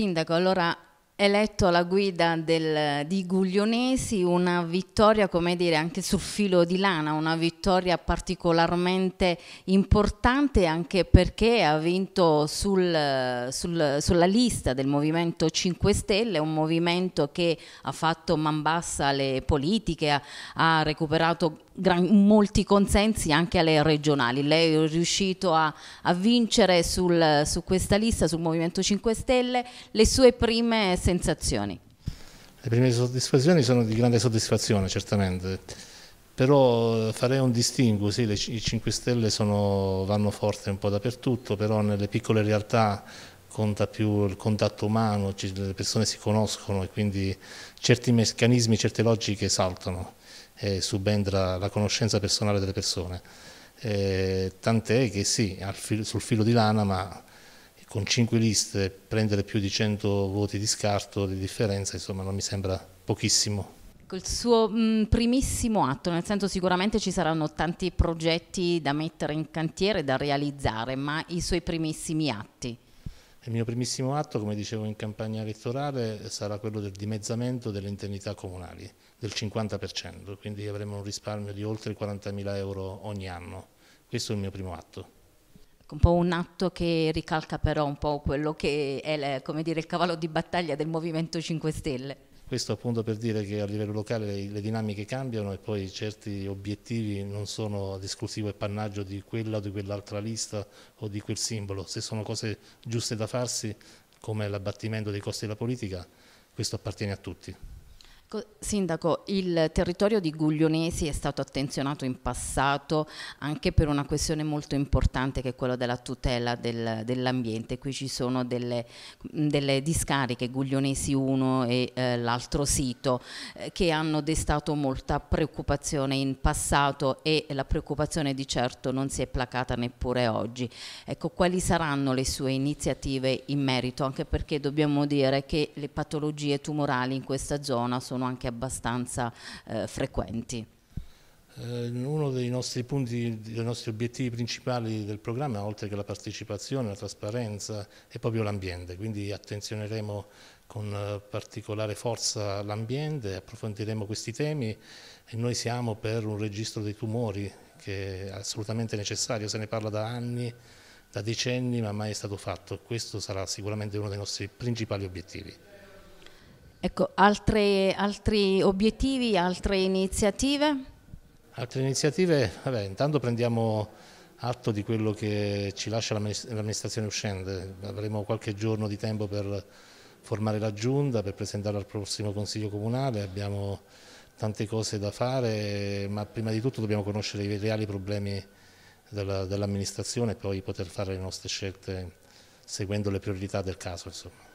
sindaco allora eletto alla guida del, di Guglionesi, una vittoria come dire anche sul filo di lana, una vittoria particolarmente importante anche perché ha vinto sul, sul, sulla lista del Movimento 5 Stelle, un movimento che ha fatto man bassa le politiche, ha, ha recuperato gran, molti consensi anche alle regionali. Lei è riuscito a, a vincere sul, su questa lista, sul Movimento 5 Stelle, le sue prime sensazioni? Le prime soddisfazioni sono di grande soddisfazione, certamente, però eh, farei un distinguo, sì, le, i 5 Stelle sono, vanno forte un po' dappertutto, però nelle piccole realtà conta più il contatto umano, le persone si conoscono e quindi certi meccanismi, certe logiche saltano eh, subentra la conoscenza personale delle persone. Eh, tant'è che sì, filo, sul filo di lana, ma con cinque liste prendere più di 100 voti di scarto, di differenza, insomma non mi sembra pochissimo. Il suo mh, primissimo atto, nel senso sicuramente ci saranno tanti progetti da mettere in cantiere, da realizzare, ma i suoi primissimi atti? Il mio primissimo atto, come dicevo in campagna elettorale, sarà quello del dimezzamento delle indennità comunali del 50%, quindi avremo un risparmio di oltre 40.000 euro ogni anno. Questo è il mio primo atto. Ecco, un po' un atto che ricalca però un po' quello che è dire, il cavallo di battaglia del Movimento 5 Stelle. Questo appunto per dire che a livello locale le, le dinamiche cambiano e poi certi obiettivi non sono ad esclusivo appannaggio di quella o di quell'altra lista o di quel simbolo. Se sono cose giuste da farsi, come l'abbattimento dei costi della politica, questo appartiene a tutti. Sindaco, il territorio di Guglionesi è stato attenzionato in passato anche per una questione molto importante che è quella della tutela del, dell'ambiente. Qui ci sono delle, delle discariche, Guglionesi 1 e eh, l'altro sito, eh, che hanno destato molta preoccupazione in passato e la preoccupazione di certo non si è placata neppure oggi. Ecco, quali saranno le sue iniziative in merito? Anche perché dobbiamo dire che le patologie tumorali in questa zona sono sono anche abbastanza eh, frequenti. Eh, uno dei nostri punti, dei nostri obiettivi principali del programma, oltre che la partecipazione, la trasparenza, è proprio l'ambiente, quindi attenzioneremo con eh, particolare forza l'ambiente, approfondiremo questi temi e noi siamo per un registro dei tumori che è assolutamente necessario, se ne parla da anni, da decenni, ma mai è stato fatto. Questo sarà sicuramente uno dei nostri principali obiettivi. Ecco, altre, altri obiettivi, altre iniziative? Altre iniziative? Vabbè, intanto prendiamo atto di quello che ci lascia l'amministrazione uscente. Avremo qualche giorno di tempo per formare la giunta, per presentare al prossimo Consiglio Comunale. Abbiamo tante cose da fare, ma prima di tutto dobbiamo conoscere i reali problemi dell'amministrazione dell e poi poter fare le nostre scelte seguendo le priorità del caso. Insomma.